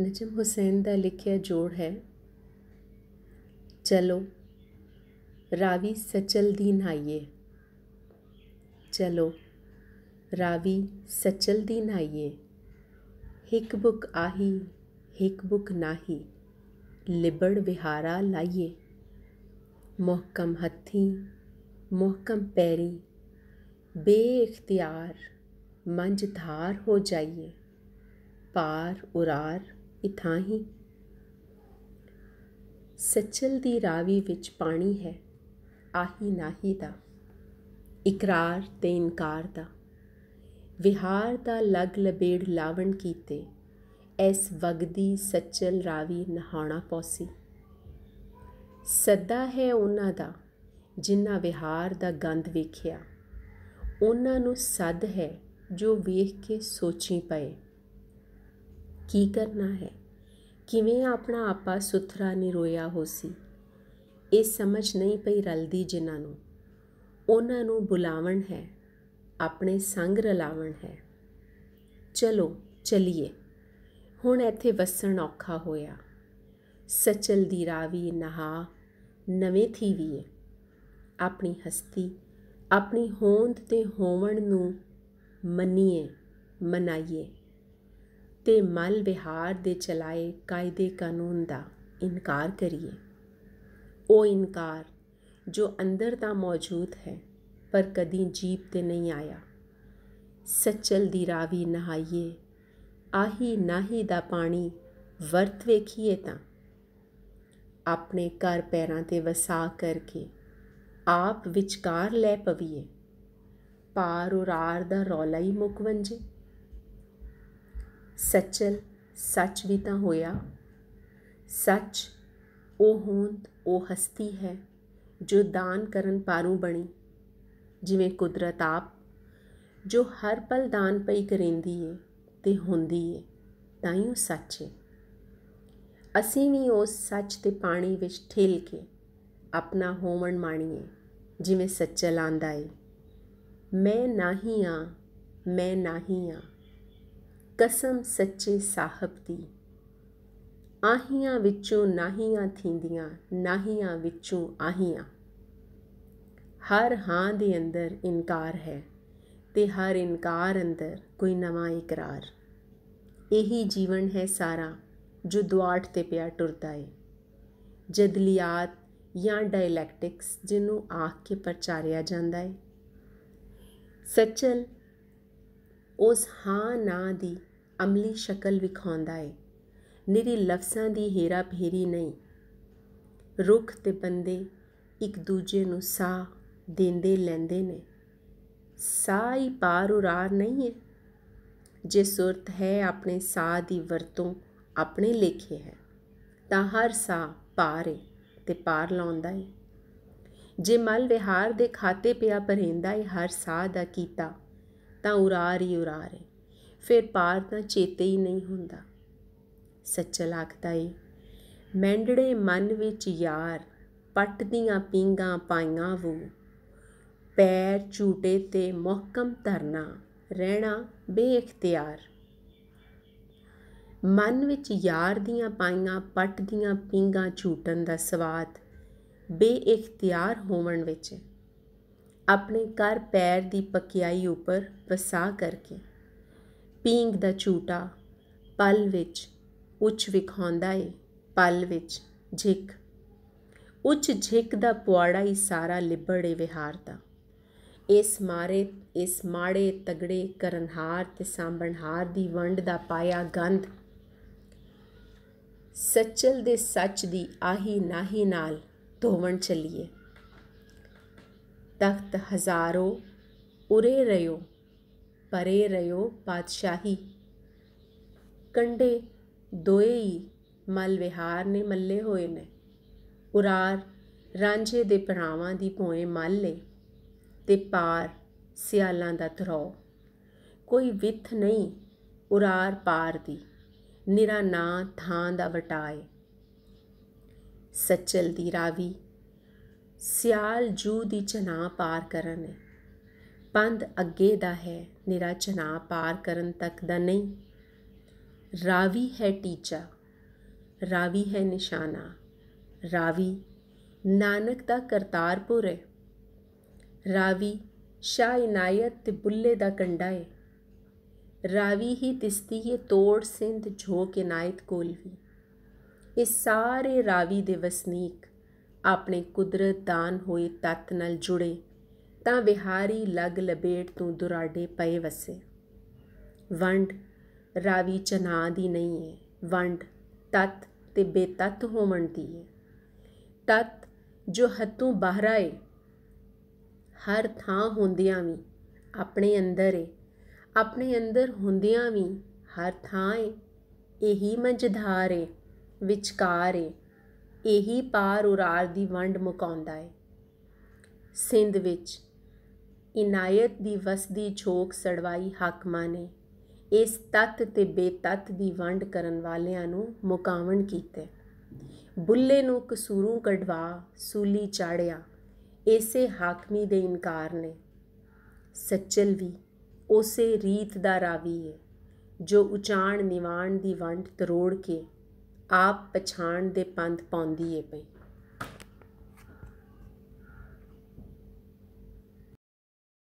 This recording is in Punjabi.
ਨਜਮ ਹੁਸੈਨ ਦਾ ਲਿਖਿਆ ਜੋੜ ਹੈ ਚਲੋ ਰਾਵੀ ਸਚਲ ਦੀ ਨਾਈਏ ਚਲੋ ਰਾਵੀ ਸਚਲ ਦੀ ਨਾਈਏ ਹਿਕ ਬੁਕ ਆਹੀ ਹਿਕ ਬੁਕ ਨਾਹੀ ਲਿਬੜ ਵਿਹਾਰਾ ਲਾਈਏ ਮੁਹਕਮ ਹੱਥੀ ਮੁਹਕਮ ਪੈਰੀ ਬੇਇਖਤਿਆਰ ਮੰਝ ਧਾਰ ਹੋ ਜਾਈਏ ਪਾਰ ਉਰਾਰ ਹੀ ਸਚਲ ਦੀ ਰਾਵੀ ਵਿੱਚ ਪਾਣੀ ਹੈ ਆਹੀ ਨਾਹੀ ਦਾ ਇਕਰਾਰ ਤੇ ਇਨਕਾਰ ਦਾ ਵਿਹਾਰ ਦਾ ਲਗ ਲਬੇੜ ਲਾਵਣ ਕੀਤੇ ਐਸ ਵਗਦੀ ਸਚਲ ਰਾਵੀ ਨਹਾਣਾ ਪੌਸੀ ਸੱਦਾ ਹੈ ਉਹਨਾਂ ਦਾ ਜਿਨ੍ਹਾਂ ਵਿਹਾਰ ਦਾ ਗੰਧ ਵੇਖਿਆ ਉਹਨਾਂ ਨੂੰ ਸੱਦ ਹੈ ਜੋ ਵੇਖ ਕੇ ਸੋਚੀ ਪਏ ਕੀ ਕਰਨਾ ਹੈ ਕਿਵੇਂ ਆਪਣਾ ਆਪਾ ਸੁਥਰਾ ਨਿਰੋਇਆ ਹੋਸੀ ਇਹ ਸਮਝ ਨਹੀਂ ਪਈ ਰਲਦੀ ਜਿਨ੍ਹਾਂ ਨੂੰ ਉਹਨਾਂ ਨੂੰ ਬੁਲਾਵਣ ਹੈ ਆਪਣੇ ਸੰਗ ਰਲਾਵਣ ਹੈ ਚਲੋ ਚਲਿਏ ਹੁਣ ਇੱਥੇ ਵਸਣ ਔਖਾ ਹੋਇਆ ਸਚਲ ਦੀ ਰਾਵੀ ਨਹਾ ਨਵੇਂ ਥੀਵੀਏ ਆਪਣੀ ਹਸਤੀ ਆਪਣੀ ਹੋਂਦ ਤੇ ਹੋਵਣ ਨੂੰ ਮੰਨੀਏ ਮਨਾਈਏ ਤੇ ਮਲ ਵਿਹਾਰ ਦੇ ਚਲਾਏ ਕਾਇਦੇ ਕਾਨੂੰਨ ਦਾ ਇਨਕਾਰ ਕਰੀਏ ਉਹ ਇਨਕਾਰ ਜੋ ਅੰਦਰ ਤਾਂ ਮੌਜੂਦ ਹੈ ਪਰ ਕਦੀ ਜੀਪ ਤੇ ਨਹੀਂ ਆਇਆ ਸੱਚਲ ਦੀ ਰਾਵੀ ਨਹਾਈਏ ਆਹੀ ਨਾਹੀ ਦਾ ਪਾਣੀ ਵਰਤ ਵੇਖੀਏ ਤਾਂ ਆਪਣੇ ਘਰ ਪੈਰਾਂ ਤੇ ਵਸਾ ਕਰਕੇ ਆਪ ਵਿਚਕਾਰ ਲੈ ਪਵੀਏ ਪਾਰ ਉਰਾਰ ਦਾ ਰੌਲਾ ਹੀ ਮੁਕਵੰਜੇ ਸਚਲ ਸੱਚ ਵੀ ਤਾਂ ਹੋਇਆ ਸੱਚ ਉਹ ਹੋਂਦ ਉਹ ਹਸਤੀ ਹੈ ਜੋ ਦਾਨ ਕਰਨ ਪਾਰੂ ਬਣੀ ਜਿਵੇਂ ਕੁਦਰਤ ਆਪ ਜੋ ਹਰ ਪਲ ਦਾਨ ਪਈ ਕਰਿੰਦੀ ਏ ਤੇ ਹੁੰਦੀ ਏ ਤਾਂ ਹੀ ਉਹ ਸੱਚ ਏ ਅਸੀਂ ਵੀ ਉਸ ਸੱਚ ਤੇ ਪਾਣੀ ਵਿੱਚ ਠੇਲ ਕੇ ਆਪਣਾ ਹੋਮਣ ਮਾਣੀਏ ਜਿਵੇਂ ਸੱਚਾ ਲਾਂਦਾ ਏ ਮੈਂ ਨਾਹੀ ਆ ਮੈਂ ਨਾਹੀ ਆ ਕਸਮ ਸੱਚੇ ਸਾਹਿਬ ਦੀ ਆਹੀਆਂ ਵਿੱਚੋਂ ਨਾਹੀਆਂ ਥਿੰਦੀਆਂ ਨਾਹੀਆਂ ਵਿੱਚੋਂ ਆਹੀਆਂ ਹਰ ਹਾਂ ਦੇ ਅੰਦਰ ਇਨਕਾਰ ਹੈ ਤੇ ਹਰ ਇਨਕਾਰ ਅੰਦਰ ਕੋਈ ਨਵਾਂ ਇਕਰਾਰ ਇਹੀ ਜੀਵਨ ਹੈ ਸਾਰਾ ਜੋ ਦੁਆਟ ਤੇ ਪਿਆ ਟੁਰਦਾ ਏ ਜਦਲੀਆਤ ਜਾਂ ਡਾਇਲੈਕਟਿਕਸ ਜਿਹਨੂੰ ਆਖ ਕੇ ਪ੍ਰਚਾਰਿਆ ਜਾਂਦਾ ਏ ਸਚਲ ਉਸ ਹਾਂ ਨਾ ਦੀ ਅਮਲੀ ਸ਼ਕਲ ਵਿਖਾਉਂਦਾ ਏ ਨਿਰੀ ਲਫ਼ਜ਼ਾਂ ਦੀ ਹੀਰਾ ਫੇਰੀ ਨਹੀਂ ਰੁੱਖ ਤੇ ਬੰਦੇ ਇੱਕ ਦੂਜੇ ਨੂੰ ਸਾਹ ਦਿੰਦੇ ਲੈਂਦੇ ਨੇ ਸਾਹ ਹੀ ਪਾਰ ਉਰਾਰ ਨਹੀਂ ਹੈ ਜੇ ਸੁਰਤ ਹੈ ਆਪਣੇ ਸਾਹ ਦੀ ਵਰਤੋਂ ਆਪਣੇ ਲੇਖੇ ਹੈ ਤਾਂ ਹਰ ਸਾਹ ਪਾਰ ਏ ਤੇ ਪਾਰ ਲਾਉਂਦਾ ਏ ਜੇ ਮਲ ਵਿਹਾਰ ਦੇ ਖਾਤੇ ਪਿਆ ਪਰਹਿੰਦਾ ਏ ਹਰ ਸਾਹ ਦਾ ਕੀਤਾ ਤਾਂ ਉਰਾਰ ਹੀ ਉਰਾਰ ਹੈ ਫਿਰ ਪਾਰ ਤਾਂ ਚੇਤੇ ਹੀ ਨਹੀਂ ਹੁੰਦਾ ਸੱਚਾ ਲੱਗਦਾ ਏ ਮੈਂਡੜੇ ਮਨ ਵਿੱਚ ਯਾਰ ਪੱਟ ਦੀਆਂ ਪੀਂਗਾ ਪਾਈਆਂ ਵੂ ਪੈਰ ਝੂਟੇ ਤੇ ਮੁਹਕਮ ਧਰਨਾ ਰਹਿਣਾ ਬੇਇਖਤਿਆਰ ਮਨ ਵਿੱਚ ਯਾਰ ਦੀਆਂ ਪਾਈਆਂ ਪੱਟ ਦੀਆਂ ਪੀਂਗਾ ਝੂਟਣ ਦਾ ਸਵਾਦ ਬੇਇਖਤਿਆਰ ਹੋਵਣ ਵਿੱਚ ਆਪਣੇ ਘਰ ਪੈਰ ਦੀ ਪਕਿਆਈ ਉੱਪਰ ਵਸਾ ਕਰਕੇ ਪੀਂਗ ਦਾ ਝੂਟਾ ਪਲ ਵਿੱਚ ਉੱਚ ਵਿਖਾਉਂਦਾ ਏ ਪਲ ਵਿੱਚ ਝਿਕ ਉੱਚ ਝਿਕ ਦਾ ਪੁਆੜਾ ਹੀ ਸਾਰਾ ਲਿਬੜੇ ਵਿਹਾਰ ਦਾ ਇਸ ਮਾਰੇ ਇਸ ਮਾੜੇ ਤਗੜੇ ਕਰਨਹਾਰ ਤੇ ਸਾਂਭਣਹਾਰ ਦੀ ਵੰਡ ਦਾ ਪਾਇਆ ਗੰਧ ਸੱਚਲ ਦੇ ਸੱਚ ਦੀ ਆਹੀ ਨਾਹੀ ਨਾਲ ਧੋਵਣ ਚੱਲੀਏ ਤਖਤ ਹਜ਼ਾਰੋ ਉਰੇ ਰਿਓ ਪਰੇ ਰਿਓ ਪਾਤਸ਼ਾਹੀ ਕੰਡੇ ਦੋਏ ਹੀ ਮਲ ਵਿਹਾਰ ਨੇ ਮੱਲੇ ਹੋਏ ਨੇ ਉਰਾਰ ਰਾਂਝੇ ਦੇ ਪਰਾਵਾਂ ਦੀ ਭੋਏ ਮੱਲੇ ਤੇ ਪਾਰ ਸਿਆਲਾਂ ਦਾ ਤਰੋ ਕੋਈ ਵਿਥ ਨਹੀਂ ਉਰਾਰ ਪਾਰ ਦੀ ਨਿਰਾ ਨਾ ਥਾਂ ਦਾ ਵਟਾਏ ਸੱਚਲ ਦੀ ਰਾਵੀ ਸਿਆਲ ਜੂ ਦੀ ਚਨਾ ਪਾਰ ਕਰਨ ਹੈ ਪੰਧ ਅੱਗੇ ਦਾ ਹੈ ਨਿਰਾ ਚਨਾ ਪਾਰ ਕਰਨ ਤੱਕ ਦਾ ਨਹੀਂ ਰਾਵੀ ਹੈ ਟੀਚਾ ਰਾਵੀ ਹੈ ਨਿਸ਼ਾਨਾ ਰਾਵੀ ਨਾਨਕ ਦਾ ਕਰਤਾਰਪੁਰ ਹੈ ਰਾਵੀ ਸ਼ਾਹ ਇਨਾਇਤ ਤੇ ਬੁੱਲੇ ਦਾ ਕੰਡਾ ਹੈ ਰਾਵੀ ਹੀ ਦਿਸਦੀ ਏ ਤੋੜ ਸਿੰਧ ਝੋਕ ਇਨਾਇਤ ਕੋਲਵੀ ਇਹ ਸਾਰੇ ਰਾਵੀ ਦੇ ਵਸਨੀਕ ਆਪਣੇ ਕੁਦਰਤ ਦਾਨ ਹੋਏ ਤੱਤ ਨਾਲ ਜੁੜੇ ਤਾਂ ਵਿਹਾਰੀ ਲਗ ਲਬੇਟ ਤੋਂ ਦੁਰਾਡੇ ਪਏ ਵਸੇ ਵੰਡ ਰਾਵੀ ਚਨਾ ਦੀ ਨਹੀਂ ਹੈ ਵੰਡ ਤਤ ਤੇ ਬੇਤਤ ਹੋਵਣ ਦੀ ਹੈ ਤਤ ਜੋ ਹੱਤੋਂ ਬਾਹਰ ਆਏ ਹਰ ਥਾਂ ਹੁੰਦਿਆਂ ਵੀ ਆਪਣੇ ਅੰਦਰ ਏ ਆਪਣੇ ਅੰਦਰ ਹੁੰਦਿਆਂ ਵੀ ਹਰ ਥਾਂ ਏ ਇਹੀ ਮੰਝਧਾਰ ਏ ਵਿਚਕਾਰ ਏ ਇਹੀ ਪਾਰ ਉਰਾਰ ਦੀ ਵੰਡ ਮੁਕਾਉਂਦਾ ਏ ਸਿੰਧ ਵਿੱਚ ਇਨਾਇਤ ਦੀ ਵਸਦੀ ਝੋਕ ਸੜਵਾਈ ਹਾਕਮਾਂ ਨੇ ਇਸ ਤਤ ਤੇ ਬੇਤਤ ਦੀ ਵੰਡ ਕਰਨ ਵਾਲਿਆਂ ਨੂੰ ਮੁਕਾਵਣ ਕੀਤੇ ਬੁੱਲੇ ਨੂੰ ਕਸੂਰੂ ਕਢਵਾ ਸੂਲੀ ਚਾੜਿਆ ਇਸੇ ਹਾਕਮੀ ਦੇ ਇਨਕਾਰ ਨੇ ਸੱਚਲ ਵੀ ਉਸੇ ਰੀਤ ਦਾ ਰਾਵੀ ਹੈ ਜੋ ਉਚਾਣ ਨਿਵਾਣ ਦੀ ਵੰਡ ਤਰੋੜ ਕੇ ਆਪ ਪਛਾਣ ਦੇ ਪੰਥ ਪਾਉਂਦੀ ਏ ਪਈ